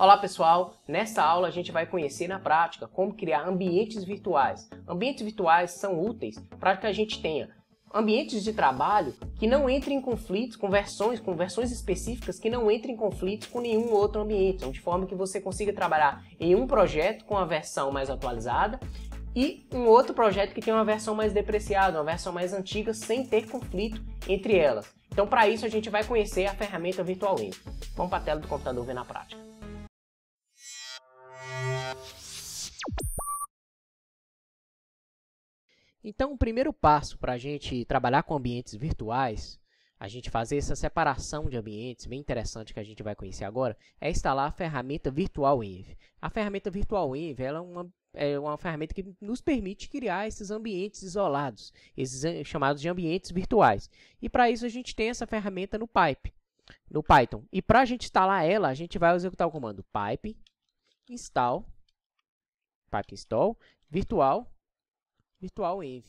Olá pessoal, Nessa aula a gente vai conhecer na prática como criar ambientes virtuais. Ambientes virtuais são úteis para que a gente tenha ambientes de trabalho que não entrem em conflitos com versões, com versões específicas que não entrem em conflitos com nenhum outro ambiente, então, de forma que você consiga trabalhar em um projeto com a versão mais atualizada e um outro projeto que tem uma versão mais depreciada, uma versão mais antiga, sem ter conflito entre elas. Então, para isso, a gente vai conhecer a ferramenta VirtualEnv. Vamos para a tela do computador ver na prática. Então, o primeiro passo para a gente trabalhar com ambientes virtuais, a gente fazer essa separação de ambientes, bem interessante que a gente vai conhecer agora, é instalar a ferramenta VirtualEnv. A ferramenta VirtualEnv é uma é uma ferramenta que nos permite criar esses ambientes isolados, esses chamados de ambientes virtuais. E para isso a gente tem essa ferramenta no Pipe, no Python. E para a gente instalar ela, a gente vai executar o comando pipe install pack install virtual virtualenv.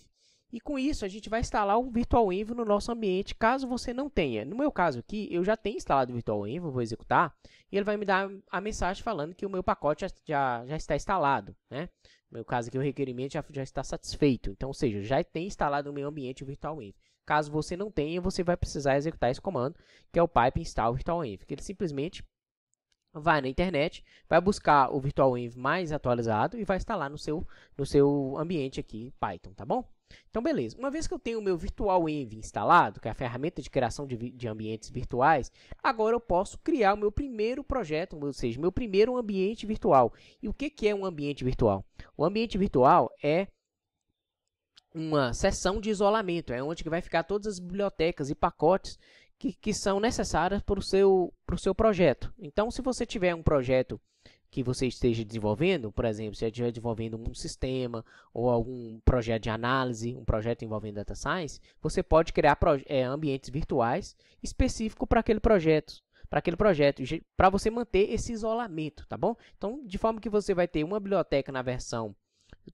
E com isso a gente vai instalar o virtualenv no nosso ambiente, caso você não tenha. No meu caso aqui, eu já tenho instalado o virtualenv, vou executar, e ele vai me dar a mensagem falando que o meu pacote já, já, já está instalado, né? No meu caso aqui, o requerimento já, já está satisfeito. Então, ou seja, já tem instalado o meu ambiente o virtualenv. Caso você não tenha, você vai precisar executar esse comando, que é o pipe install virtualenv, que ele simplesmente vai na internet, vai buscar o VirtualEnv mais atualizado e vai instalar no seu, no seu ambiente aqui Python, tá bom? Então, beleza. Uma vez que eu tenho o meu VirtualEnv instalado, que é a ferramenta de criação de, de ambientes virtuais, agora eu posso criar o meu primeiro projeto, ou seja, meu primeiro ambiente virtual. E o que, que é um ambiente virtual? O ambiente virtual é uma sessão de isolamento, é onde que vai ficar todas as bibliotecas e pacotes que, que são necessárias para o seu para o seu projeto. Então, se você tiver um projeto que você esteja desenvolvendo, por exemplo, se estiver desenvolvendo um sistema ou algum projeto de análise, um projeto envolvendo data science, você pode criar é, ambientes virtuais específicos para aquele projeto, para aquele projeto, para você manter esse isolamento, tá bom? Então, de forma que você vai ter uma biblioteca na versão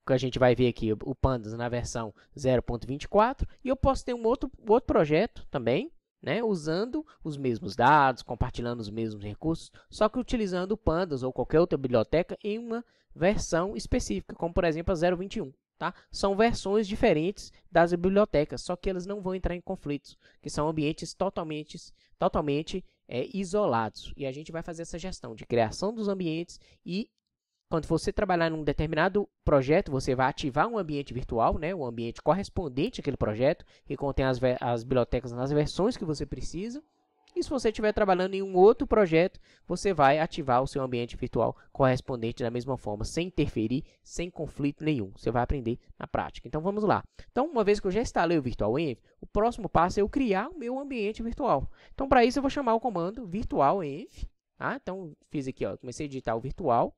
que a gente vai ver aqui, o Pandas na versão 0.24, e eu posso ter um outro, outro projeto também, né? usando os mesmos dados, compartilhando os mesmos recursos, só que utilizando o Pandas ou qualquer outra biblioteca em uma versão específica, como por exemplo a 021. Tá? São versões diferentes das bibliotecas, só que elas não vão entrar em conflitos, que são ambientes totalmente, totalmente é, isolados. E a gente vai fazer essa gestão de criação dos ambientes e quando você trabalhar num determinado projeto, você vai ativar um ambiente virtual, né, um ambiente correspondente àquele projeto, que contém as, as bibliotecas nas versões que você precisa. E se você estiver trabalhando em um outro projeto, você vai ativar o seu ambiente virtual correspondente da mesma forma, sem interferir, sem conflito nenhum. Você vai aprender na prática. Então vamos lá. Então, uma vez que eu já instalei o VirtualEnv, o próximo passo é eu criar o meu ambiente virtual. Então, para isso, eu vou chamar o comando virtualenv. Tá? Então, fiz aqui, ó, comecei a digitar o virtual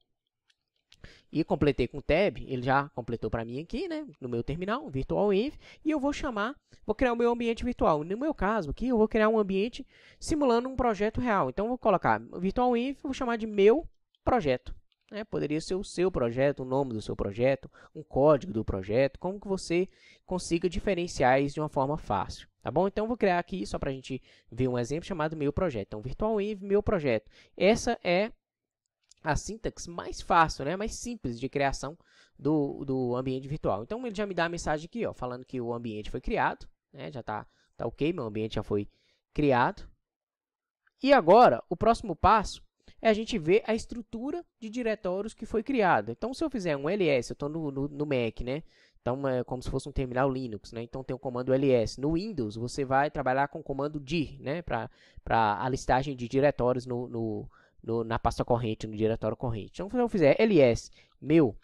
e completei com tab, ele já completou para mim aqui, né, no meu terminal, virtualenv, e eu vou chamar, vou criar o meu ambiente virtual. No meu caso aqui, eu vou criar um ambiente simulando um projeto real. Então, vou colocar virtualenv, vou chamar de meu projeto. Né? Poderia ser o seu projeto, o nome do seu projeto, um código do projeto, como que você consiga diferenciar isso de uma forma fácil. Tá bom? Então, vou criar aqui, só para a gente ver um exemplo chamado meu projeto. Então, virtualenv, meu projeto. Essa é a sintaxe mais fácil, né, mais simples de criação do, do ambiente virtual. Então, ele já me dá a mensagem aqui, ó, falando que o ambiente foi criado, né, já está tá ok, meu ambiente já foi criado. E agora, o próximo passo é a gente ver a estrutura de diretórios que foi criada. Então, se eu fizer um ls, eu estou no, no, no, Mac, né? Então, é como se fosse um terminal Linux, né? Então, tem o comando ls. No Windows, você vai trabalhar com o comando dir, né? Para a listagem de diretórios no, no, no, na pasta corrente, no diretório corrente. Então, se eu fizer ls meu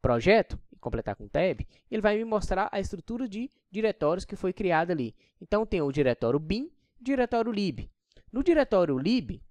projeto e completar com tab, ele vai me mostrar a estrutura de diretórios que foi criada ali. Então, tem o diretório bin, diretório lib. No diretório lib,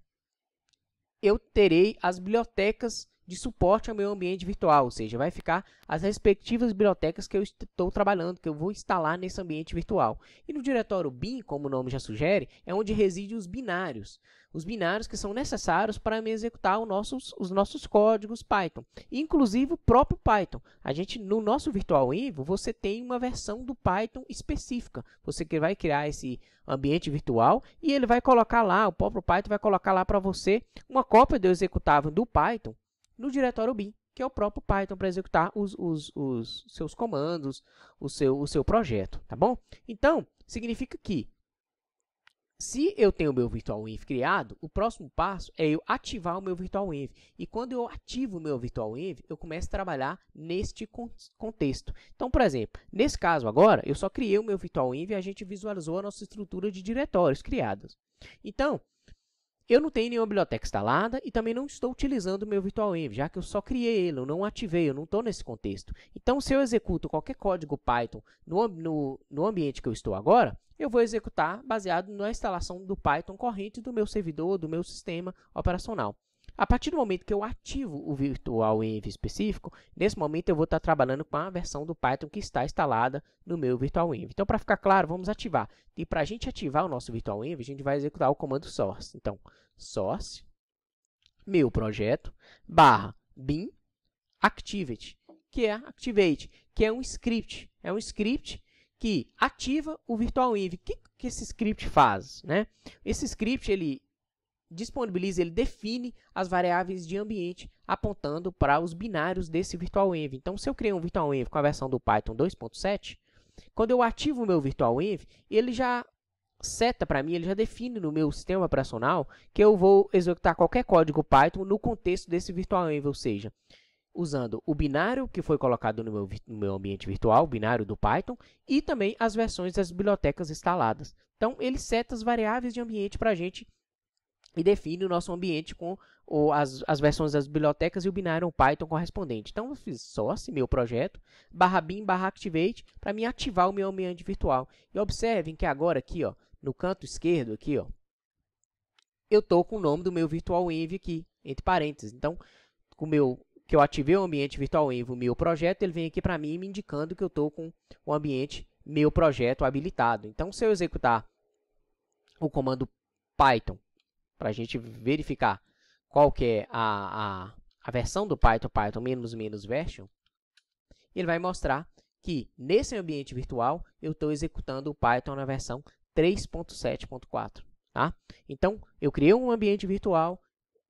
eu terei as bibliotecas de suporte ao meu ambiente virtual, ou seja, vai ficar as respectivas bibliotecas que eu estou trabalhando, que eu vou instalar nesse ambiente virtual. E no diretório bin, como o nome já sugere, é onde residem os binários. Os binários que são necessários para executar nossos, os nossos códigos Python, inclusive o próprio Python. A gente no nosso virtual você tem uma versão do Python específica. Você que vai criar esse ambiente virtual e ele vai colocar lá, o próprio Python vai colocar lá para você uma cópia do executável do Python no diretório bin, que é o próprio Python para executar os, os, os, seus comandos, o seu, o seu projeto, tá bom? Então, significa que se eu tenho o meu virtualenv criado, o próximo passo é eu ativar o meu virtualenv. E quando eu ativo o meu virtualenv, eu começo a trabalhar neste contexto. Então, por exemplo, nesse caso agora, eu só criei o meu virtualenv e a gente visualizou a nossa estrutura de diretórios criados. Então, eu não tenho nenhuma biblioteca instalada e também não estou utilizando o meu virtualenv, já que eu só criei ele, eu não ativei, eu não estou nesse contexto. Então, se eu executo qualquer código Python no, no, no, ambiente que eu estou agora, eu vou executar baseado na instalação do Python corrente do meu servidor, do meu sistema operacional. A partir do momento que eu ativo o virtual env específico, nesse momento eu vou estar trabalhando com a versão do Python que está instalada no meu virtual env. Então, para ficar claro, vamos ativar. E para a gente ativar o nosso virtual env, a gente vai executar o comando source. Então, source, meu projeto, barra bin activate, que é activate, que é um script. É um script que ativa o virtual env. O que, que esse script faz? Né? Esse script ele disponibiliza, ele define as variáveis de ambiente apontando para os binários desse virtualenv. Então, se eu criei um virtualenv com a versão do Python 2.7, quando eu ativo o meu virtualenv, ele já seta para mim, ele já define no meu sistema operacional que eu vou executar qualquer código Python no contexto desse virtualenv, ou seja, usando o binário que foi colocado no meu, no meu ambiente virtual, o binário do Python, e também as versões das bibliotecas instaladas. Então, ele seta as variáveis de ambiente para a gente e define o nosso ambiente com as, as versões das bibliotecas e o binário Python correspondente. Então, eu fiz source, meu projeto, barra bin, barra activate, para me ativar o meu ambiente virtual. E observem que agora aqui, ó, no canto esquerdo aqui, ó, eu estou com o nome do meu virtualenv aqui, entre parênteses. Então, com o meu que eu ativei o ambiente virtualenv, o meu projeto, ele vem aqui para mim me indicando que eu estou com o ambiente meu projeto habilitado. Então, se eu executar o comando python para a gente verificar qual que é a, a, a versão do Python, Python menos menos version, ele vai mostrar que nesse ambiente virtual eu estou executando o Python na versão 3.7.4. Tá? Então, eu criei um ambiente virtual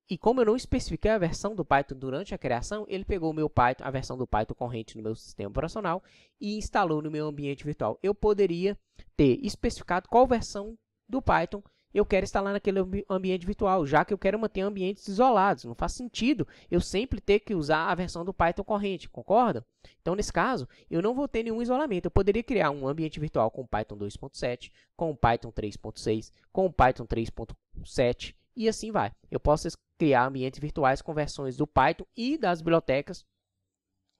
e como eu não especifiquei a versão do Python durante a criação, ele pegou o meu Python, a versão do Python corrente no meu sistema operacional e instalou no meu ambiente virtual. Eu poderia ter especificado qual versão do Python eu quero estar lá naquele ambiente virtual, já que eu quero manter ambientes isolados. Não faz sentido eu sempre ter que usar a versão do Python corrente, concorda? Então, nesse caso, eu não vou ter nenhum isolamento. Eu poderia criar um ambiente virtual com Python 2.7, com Python 3.6, com Python 3.7 e assim vai. Eu posso criar ambientes virtuais com versões do Python e das bibliotecas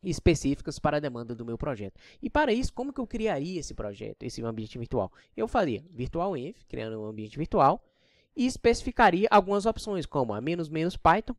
específicas para a demanda do meu projeto. E para isso, como que eu criaria esse projeto, esse ambiente virtual? Eu faria virtualenv, criando um ambiente virtual, e especificaria algumas opções, como a menos menos Python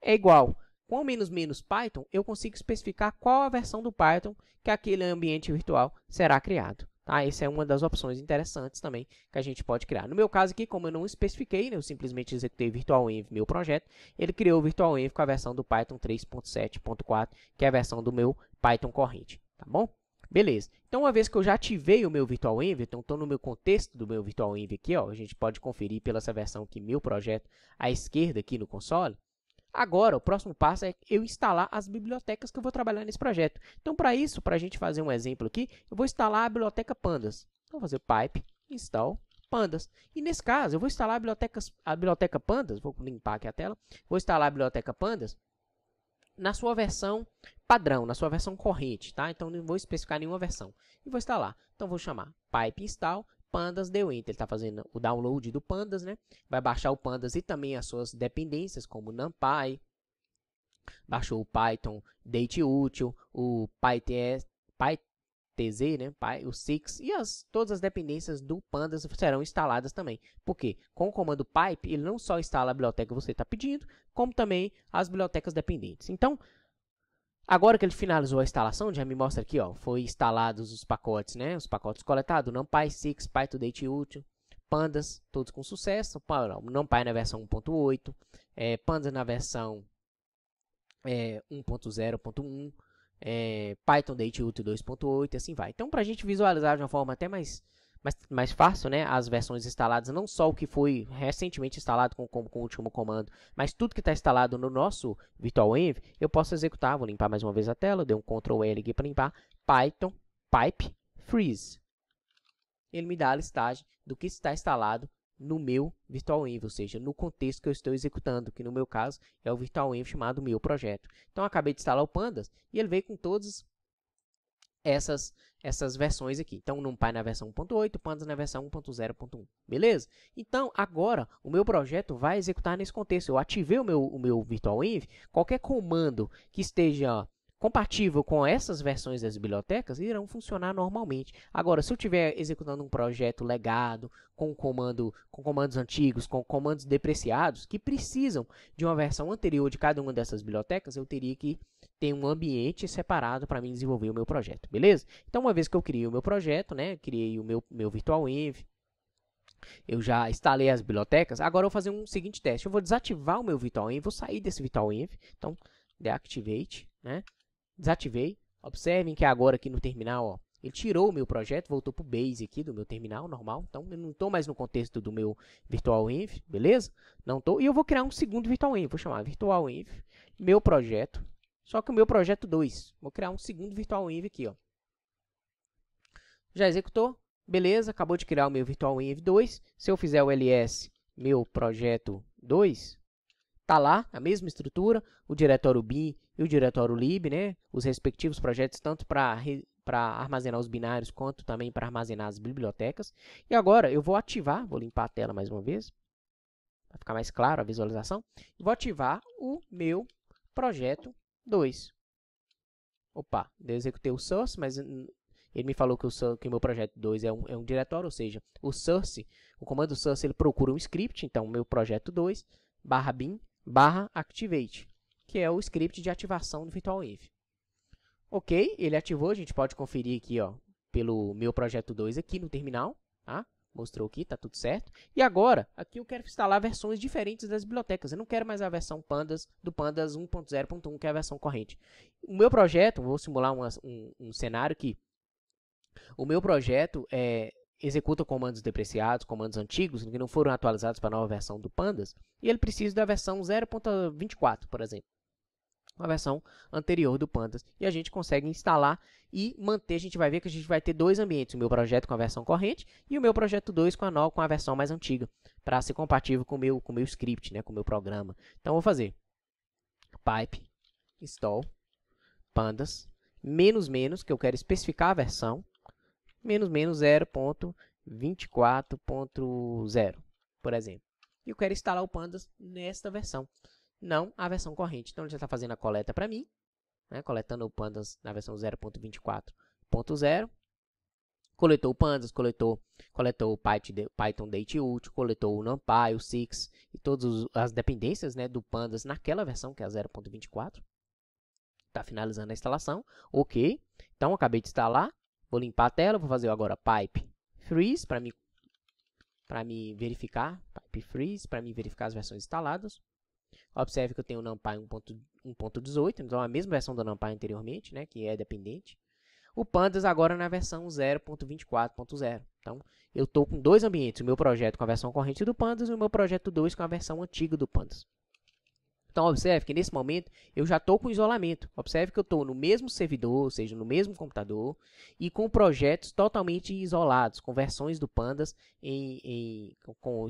é igual. Com menos menos Python, eu consigo especificar qual a versão do Python que aquele ambiente virtual será criado. Tá? Essa é uma das opções interessantes também que a gente pode criar. No meu caso aqui, como eu não especifiquei, né, eu simplesmente executei VirtualEnv meu projeto, ele criou o VirtualEnv com a versão do Python 3.7.4, que é a versão do meu Python corrente, tá bom? Beleza. Então, uma vez que eu já ativei o meu VirtualEnv, então estou no meu contexto do meu VirtualEnv aqui, ó, a gente pode conferir pela essa versão aqui, meu projeto, à esquerda aqui no console. Agora, o próximo passo é eu instalar as bibliotecas que eu vou trabalhar nesse projeto. Então, para isso, para a gente fazer um exemplo aqui, eu vou instalar a biblioteca Pandas. Então, vou fazer pipe install pandas. E nesse caso, eu vou instalar a biblioteca, a biblioteca pandas, vou limpar aqui a tela, vou instalar a biblioteca pandas na sua versão padrão, na sua versão corrente, tá? Então não vou especificar nenhuma versão. E vou instalar. Então vou chamar pipe install Pandas The Winter. Ele está fazendo o download do Pandas, né? Vai baixar o Pandas e também as suas dependências, como o NumPy. Baixou o Python Date Útil, o PyTS, PyTZ, né? Py, o Six e as, todas as dependências do Pandas serão instaladas também. Porque com o comando pipe, ele não só instala a biblioteca que você está pedindo, como também as bibliotecas dependentes. Então, Agora que ele finalizou a instalação, já me mostra aqui, ó, foi instalados os pacotes, né? Os pacotes coletados, NumPy 6, PyToDate útil, Pandas, todos com sucesso, NumPy na versão 1.8, é, eh, Pandas na versão é, 1.0.1, é, Python Date Útil 2.8 e assim vai. Então, para a gente visualizar de uma forma até mais mais, mais fácil, né? As versões instaladas, não só o que foi recentemente instalado com, com, com o último comando, mas tudo que está instalado no nosso VirtualEnv, eu posso executar. Vou limpar mais uma vez a tela, dei um Ctrl L aqui para limpar. Python pipe freeze. Ele me dá a listagem do que está instalado no meu VirtualEnv, ou seja, no contexto que eu estou executando, que no meu caso é o VirtualEnv chamado meu projeto. Então, acabei de instalar o Pandas e ele veio com todos essas, essas versões aqui. Então, NumPy na versão 1.8, Pandas na versão 1.0.1, beleza? Então, agora, o meu projeto vai executar nesse contexto. Eu ativei o meu, o meu virtualenv, qualquer comando que esteja compatível com essas versões das bibliotecas irão funcionar normalmente. Agora, se eu estiver executando um projeto legado com comando com comandos antigos, com comandos depreciados que precisam de uma versão anterior de cada uma dessas bibliotecas, eu teria que ter um ambiente separado para mim desenvolver o meu projeto, beleza? Então, uma vez que eu criei o meu projeto, né, criei o meu, meu env, eu já instalei as bibliotecas, agora eu vou fazer um seguinte teste. Eu vou desativar o meu virtual env, vou sair desse virtual env. então, deactivate, né, desativei. Observem que agora aqui no terminal, ó, ele tirou o meu projeto, voltou para o base aqui do meu terminal normal. Então, eu não estou mais no contexto do meu virtual env, beleza? Não estou. E eu vou criar um segundo virtual env. Vou chamar virtual env, meu projeto. Só que o meu projeto 2. Vou criar um segundo virtual env aqui, ó. Já executou? Beleza, acabou de criar o meu virtual env 2. Se eu fizer o ls meu projeto 2, tá lá a mesma estrutura, o diretório bin e o diretório lib, né? Os respectivos projetos tanto para para armazenar os binários quanto também para armazenar as bibliotecas. E agora eu vou ativar, vou limpar a tela mais uma vez, para ficar mais claro a visualização, e vou ativar o meu projeto 2. Opa, eu executei o source, mas ele me falou que o, que o meu projeto 2 é um, é um diretório, ou seja, o source, o comando source, ele procura um script, então meu projeto 2, barra bin, barra activate, que é o script de ativação do virtualenv. Ok, ele ativou, a gente pode conferir aqui ó, pelo meu projeto 2 aqui no terminal, tá? mostrou aqui, está tudo certo. E agora, aqui eu quero instalar versões diferentes das bibliotecas. Eu não quero mais a versão pandas do pandas 1.0.1, que é a versão corrente. O meu projeto, vou simular uma, um, um cenário aqui. O meu projeto é, executa comandos depreciados, comandos antigos, que não foram atualizados para a nova versão do pandas, e ele precisa da versão 0.24, por exemplo uma versão anterior do Pandas. E a gente consegue instalar e manter. A gente vai ver que a gente vai ter dois ambientes: o meu projeto com a versão corrente e o meu projeto 2 com a, nova, com a versão mais antiga, para ser compatível com o meu, com meu script, né, com o meu programa. Então, vou fazer pipe install pandas menos menos, que eu quero especificar a versão, menos menos 0.24.0, por exemplo. E eu quero instalar o pandas nesta versão não a versão corrente. Então, ele já está fazendo a coleta para mim, né, coletando o pandas na versão 0.24.0. Coletou o pandas, coletou, coletou o Python date útil, coletou o NumPy, o Six e todas as dependências né, do pandas naquela versão, que é a 0.24. Está finalizando a instalação. Ok. Então, acabei de instalar. Vou limpar a tela. Vou fazer agora pipe freeze para me, me verificar. Pipe freeze para me verificar as versões instaladas. Observe que eu tenho o NumPy 1.18, então a mesma versão do NumPy anteriormente, né, que é dependente. O Pandas agora é na versão 0.24.0. Então, eu estou com dois ambientes, o meu projeto com a versão corrente do Pandas e o meu projeto 2 com a versão antiga do Pandas. Então, observe que nesse momento eu já estou com isolamento. Observe que eu estou no mesmo servidor, ou seja, no mesmo computador, e com projetos totalmente isolados, com versões do Pandas em, em, com,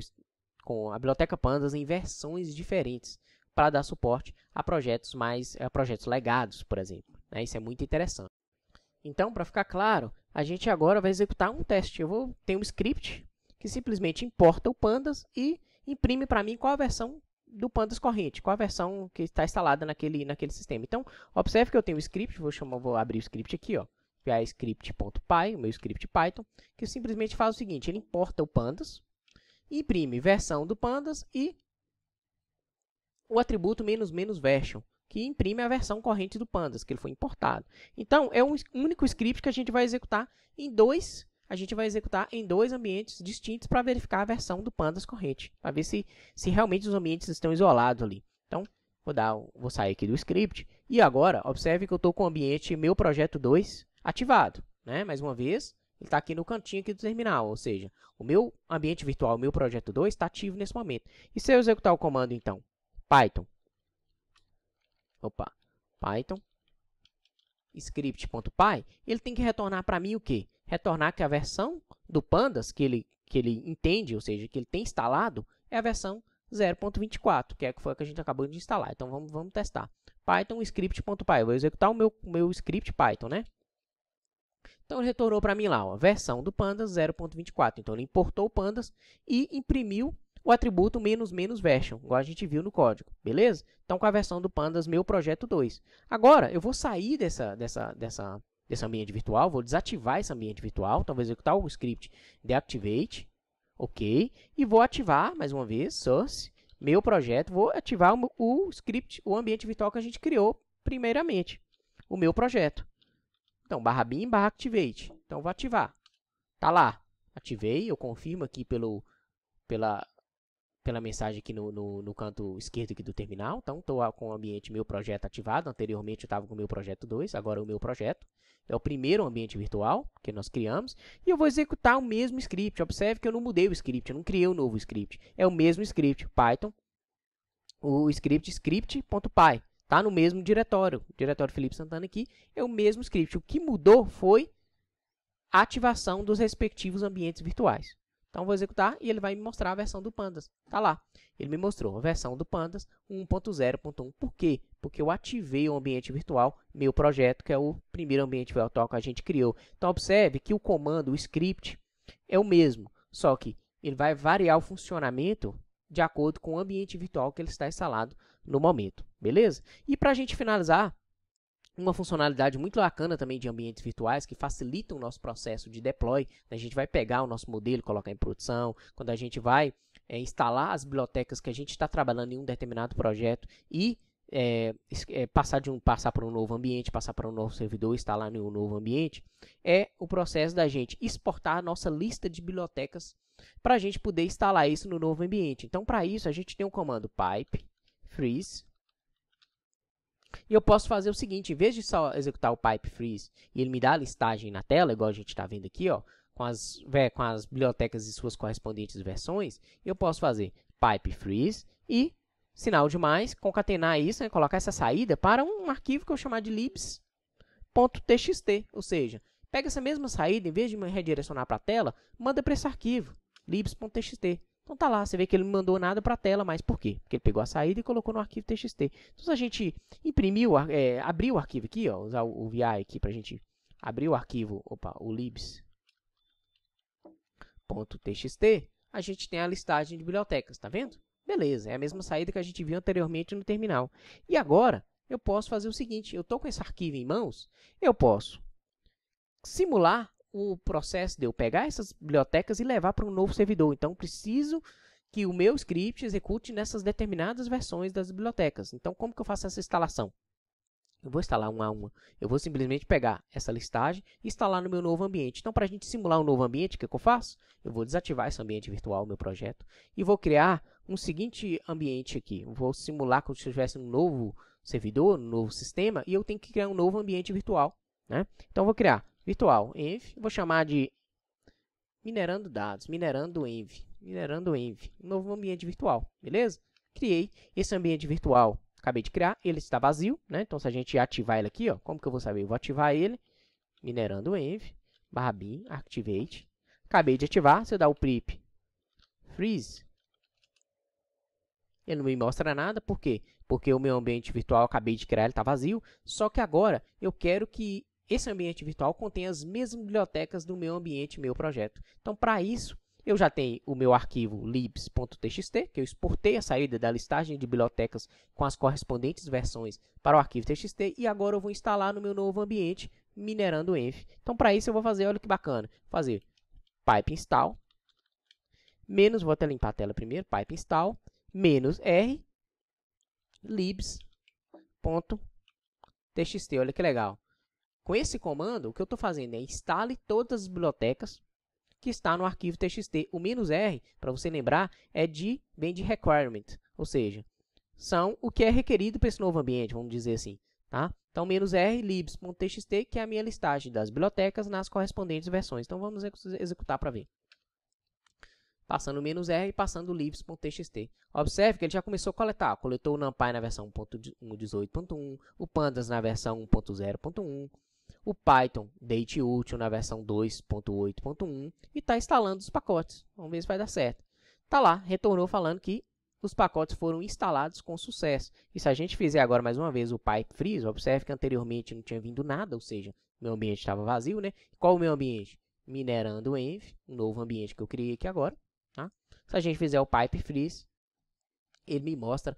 com a biblioteca Pandas em versões diferentes para dar suporte a projetos mais a projetos legados, por exemplo. Né? Isso é muito interessante. Então, para ficar claro, a gente agora vai executar um teste. Eu vou ter um script que simplesmente importa o pandas e imprime para mim qual a versão do pandas corrente, qual a versão que está instalada naquele, naquele sistema. Então, observe que eu tenho um script, vou, chamar, vou abrir o script aqui, ó, é script.py, o meu script Python, que simplesmente faz o seguinte, ele importa o pandas, imprime versão do pandas e o atributo "-version", que imprime a versão corrente do pandas, que ele foi importado. Então, é um único script que a gente vai executar em dois, a gente vai executar em dois ambientes distintos para verificar a versão do pandas corrente, para ver se, se realmente os ambientes estão isolados ali. Então, vou, dar, vou sair aqui do script, e agora, observe que eu estou com o ambiente meu projeto 2 ativado. Né? Mais uma vez, ele está aqui no cantinho aqui do terminal, ou seja, o meu ambiente virtual, o meu projeto 2, está ativo nesse momento. E se eu executar o comando, então, Python. Opa, Python script.py, ele tem que retornar para mim o quê? Retornar que a versão do pandas que ele, que ele entende, ou seja, que ele tem instalado, é a versão 0.24, que é que foi a que a gente acabou de instalar. Então vamos, vamos testar. Python script.py, vou executar o meu, meu script Python, né? Então ele retornou para mim lá, ó, versão do pandas 0.24. Então ele importou o pandas e imprimiu o atributo menos menos version, igual a gente viu no código, beleza? Então, com a versão do Pandas, meu projeto 2. Agora, eu vou sair dessa, dessa, dessa, desse ambiente virtual, vou desativar esse ambiente virtual, então vou executar o script deactivate, ok, e vou ativar, mais uma vez, source, meu projeto, vou ativar o, o script, o ambiente virtual que a gente criou primeiramente, o meu projeto. Então, barra bin, barra activate. Então, vou ativar. Tá lá. Ativei, eu confirmo aqui pelo, pela, pela mensagem aqui no, no, no, canto esquerdo aqui do terminal. Então, estou com o ambiente meu projeto ativado. Anteriormente, eu estava com o meu projeto 2, agora é o meu projeto. É o primeiro ambiente virtual que nós criamos. E eu vou executar o mesmo script. Observe que eu não mudei o script, eu não criei um novo script. É o mesmo script, Python. O script script.py. Está no mesmo diretório. O diretório Felipe Santana aqui é o mesmo script. O que mudou foi a ativação dos respectivos ambientes virtuais. Então vou executar e ele vai me mostrar a versão do Pandas. Está lá. Ele me mostrou a versão do Pandas 1.0.1. Por quê? Porque eu ativei o ambiente virtual, meu projeto, que é o primeiro ambiente virtual que a gente criou. Então observe que o comando, o script, é o mesmo, só que ele vai variar o funcionamento de acordo com o ambiente virtual que ele está instalado no momento, beleza? E para a gente finalizar, uma funcionalidade muito bacana também de ambientes virtuais que facilita o nosso processo de deploy. Né? A gente vai pegar o nosso modelo, colocar em produção, quando a gente vai é, instalar as bibliotecas que a gente está trabalhando em um determinado projeto e é, é, passar de um passar para um novo ambiente, passar para um novo servidor, instalar em um novo ambiente, é o processo da gente exportar a nossa lista de bibliotecas para a gente poder instalar isso no novo ambiente. Então, para isso, a gente tem um comando pipe freeze e eu posso fazer o seguinte, em vez de só executar o pipe freeze e ele me dar a listagem na tela, igual a gente está vendo aqui, ó, com as, com as bibliotecas e suas correspondentes versões, eu posso fazer pipe freeze e sinal de mais, concatenar isso, né, colocar essa saída para um arquivo que eu chamar de libs.txt, ou seja, pega essa mesma saída, em vez de me redirecionar para a tela, manda para esse arquivo, libs.txt. Então tá lá, você vê que ele não mandou nada para a tela mais. Por quê? Porque ele pegou a saída e colocou no arquivo TXT. Então se a gente imprimiu, é, abrir o arquivo aqui, ó, usar o, o VI aqui para a gente abrir o arquivo, opa, o libs.txt, a gente tem a listagem de bibliotecas, tá vendo? Beleza, é a mesma saída que a gente viu anteriormente no terminal. E agora, eu posso fazer o seguinte, eu estou com esse arquivo em mãos, eu posso simular o processo de eu pegar essas bibliotecas e levar para um novo servidor. Então, preciso que o meu script execute nessas determinadas versões das bibliotecas. Então, como que eu faço essa instalação? Eu vou instalar uma a uma. Eu vou simplesmente pegar essa listagem e instalar no meu novo ambiente. Então, para a gente simular um novo ambiente, o que, que, eu faço? Eu vou desativar esse ambiente virtual, meu projeto, e vou criar um seguinte ambiente aqui. vou simular como se eu tivesse um novo servidor, um novo sistema, e eu tenho que criar um novo ambiente virtual. Né? Então, eu vou criar virtual env, vou chamar de minerando dados, minerando env, minerando env, novo ambiente virtual, beleza? Criei esse ambiente virtual, acabei de criar, ele está vazio, né? Então se a gente ativar ele aqui, ó, como que eu vou saber? Eu vou ativar ele, minerando env, barra bin, activate, acabei de ativar, se eu dar o prip freeze, ele não me mostra nada, por quê? Porque o meu ambiente virtual acabei de criar, ele está vazio, só que agora eu quero que esse ambiente virtual contém as mesmas bibliotecas do meu ambiente, meu projeto. Então, para isso, eu já tenho o meu arquivo libs.txt, que eu exportei a saída da listagem de bibliotecas com as correspondentes versões para o arquivo txt, e agora eu vou instalar no meu novo ambiente, minerando o env. Então, para isso, eu vou fazer, olha que bacana, fazer pipe install, menos, vou até limpar a tela primeiro, pipe install, menos r, libs.txt, olha que legal. Com esse comando, o que eu estou fazendo é instale todas as bibliotecas que está no arquivo txt. O menos "-r", para você lembrar, é de, vem de requirement, ou seja, são o que é requerido para esse novo ambiente, vamos dizer assim. Tá? Então, menos "-r", libs.txt, que é a minha listagem das bibliotecas nas correspondentes versões. Então, vamos executar para ver. Passando menos "-r", e passando libs.txt. Observe que ele já começou a coletar. Coletou o NumPy na versão 1.18.1, o Pandas na versão 1.0.1, o Python Date Útil na versão 2.8.1 e está instalando os pacotes. Vamos ver se vai dar certo. Está lá, retornou falando que os pacotes foram instalados com sucesso. E se a gente fizer agora mais uma vez o pipe freeze, observe que anteriormente não tinha vindo nada, ou seja, meu ambiente estava vazio, né? Qual o meu ambiente? Minerando env, um novo ambiente que eu criei aqui agora. Tá? Se a gente fizer o pipe freeze, ele me mostra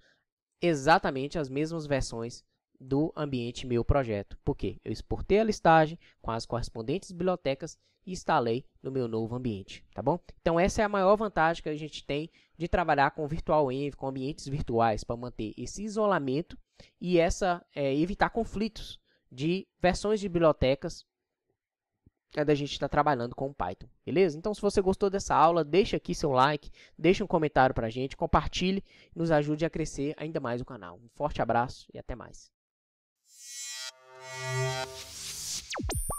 exatamente as mesmas versões do ambiente meu projeto. porque Eu exportei a listagem com as correspondentes bibliotecas e instalei no meu novo ambiente, tá bom? Então essa é a maior vantagem que a gente tem de trabalhar com virtualenv, com ambientes virtuais, para manter esse isolamento e essa é, evitar conflitos de versões de bibliotecas quando né, a gente está trabalhando com Python, beleza? Então, se você gostou dessa aula, deixa aqui seu like, deixa um comentário para a gente, compartilhe, nos ajude a crescer ainda mais o canal. Um forte abraço e até mais. アハハハ。